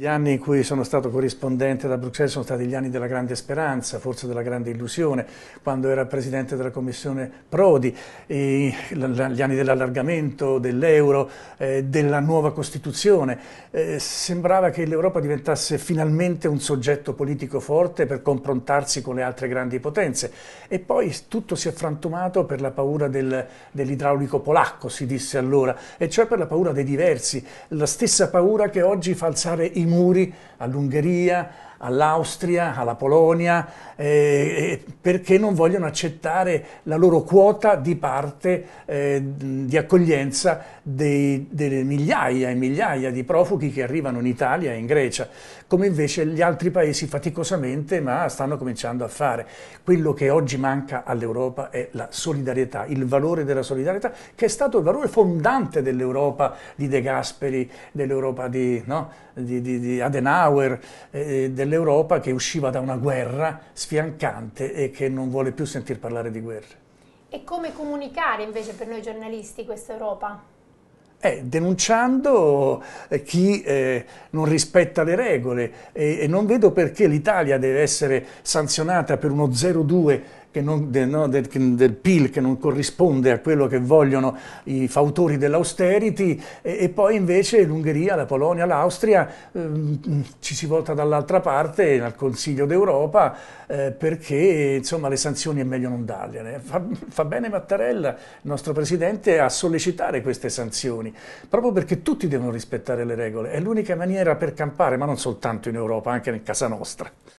Gli anni in cui sono stato corrispondente da Bruxelles sono stati gli anni della grande speranza, forse della grande illusione, quando era presidente della Commissione Prodi, gli anni dell'allargamento, dell'euro, eh, della nuova Costituzione. Eh, sembrava che l'Europa diventasse finalmente un soggetto politico forte per confrontarsi con le altre grandi potenze. E poi tutto si è frantumato per la paura del, dell'idraulico polacco, si disse allora, e cioè per la paura dei diversi, la stessa paura che oggi fa alzare in muri all'Ungheria, all'Austria, alla Polonia, eh, perché non vogliono accettare la loro quota di parte eh, di accoglienza dei, delle migliaia e migliaia di profughi che arrivano in Italia e in Grecia, come invece gli altri paesi faticosamente ma stanno cominciando a fare. Quello che oggi manca all'Europa è la solidarietà, il valore della solidarietà, che è stato il valore fondante dell'Europa di De Gasperi, dell'Europa di, no? di, di di, Adenauer, eh, dell'Europa che usciva da una guerra sfiancante e che non vuole più sentir parlare di guerre. E come comunicare invece per noi giornalisti questa Europa? Eh, denunciando eh, chi eh, non rispetta le regole e, e non vedo perché l'Italia deve essere sanzionata per uno 0,2 non, del, no, del, del, PIL che non corrisponde a quello che vogliono i fautori dell'austerity e, e, poi invece l'Ungheria, la Polonia, l'Austria ehm, ci si volta dall'altra parte al Consiglio d'Europa eh, perché insomma le sanzioni è meglio non dargliene. Fa, fa, bene Mattarella, il nostro Presidente, a sollecitare queste sanzioni, proprio perché tutti devono rispettare le regole, è l'unica maniera per campare, ma non soltanto in Europa, anche nel casa nostra.